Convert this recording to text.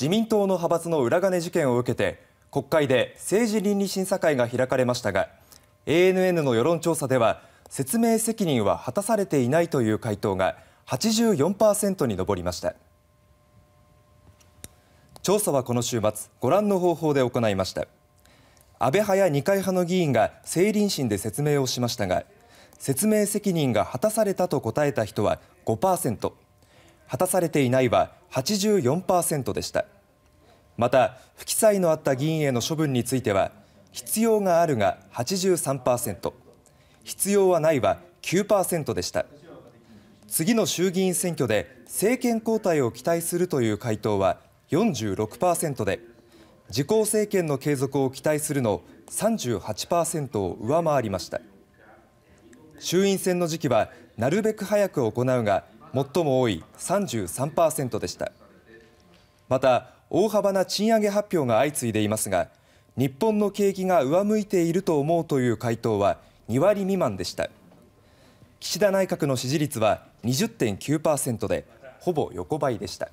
自民党の派閥の裏金事件を受けて国会で政治倫理審査会が開かれましたが ＡＮＮ の世論調査では説明責任は果たされていないという回答が84％に上りました調査はこの週末ご覧の方法で行いました安倍派や二階派の議員が政倫審で説明をしましたが説明責任が果たされたと答えた人は5％果たされていないは84％でしたまた不記載のあった議員への処分については必要があるが83％必要はないは9%でした次の衆議院選挙で政権交代を期待するという回答は46%で自公政権の継続を期待するの38%を上回りました衆院選の時期はなるべく早く行うが最も多い33％でしたまた大幅な賃上げ発表が相次いでいますが日本の景気が上向いていると思うという回答は2割未満でした岸田内閣の支持率は20.9%でほぼ横ばいでした。